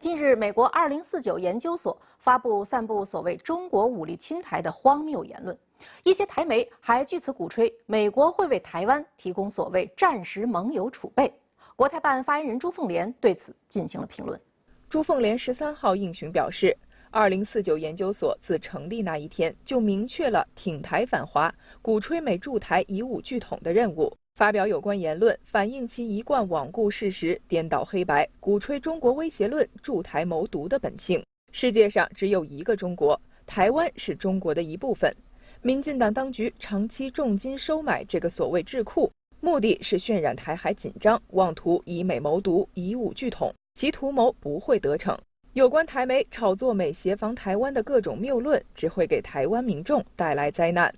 近日，美国2049研究所发布散布所谓“中国武力侵台”的荒谬言论，一些台媒还据此鼓吹美国会为台湾提供所谓“战时盟友储备”。国台办发言人朱凤莲对此进行了评论。朱凤莲十三号应询表示，2049研究所自成立那一天就明确了挺台反华、鼓吹美驻台以武拒统的任务。发表有关言论，反映其一贯罔顾事实、颠倒黑白、鼓吹中国威胁论、驻台谋独的本性。世界上只有一个中国，台湾是中国的一部分。民进党当局长期重金收买这个所谓智库，目的是渲染台海紧张，妄图以美谋独、以武拒统，其图谋不会得逞。有关台媒炒作美协防台湾的各种谬论，只会给台湾民众带来灾难。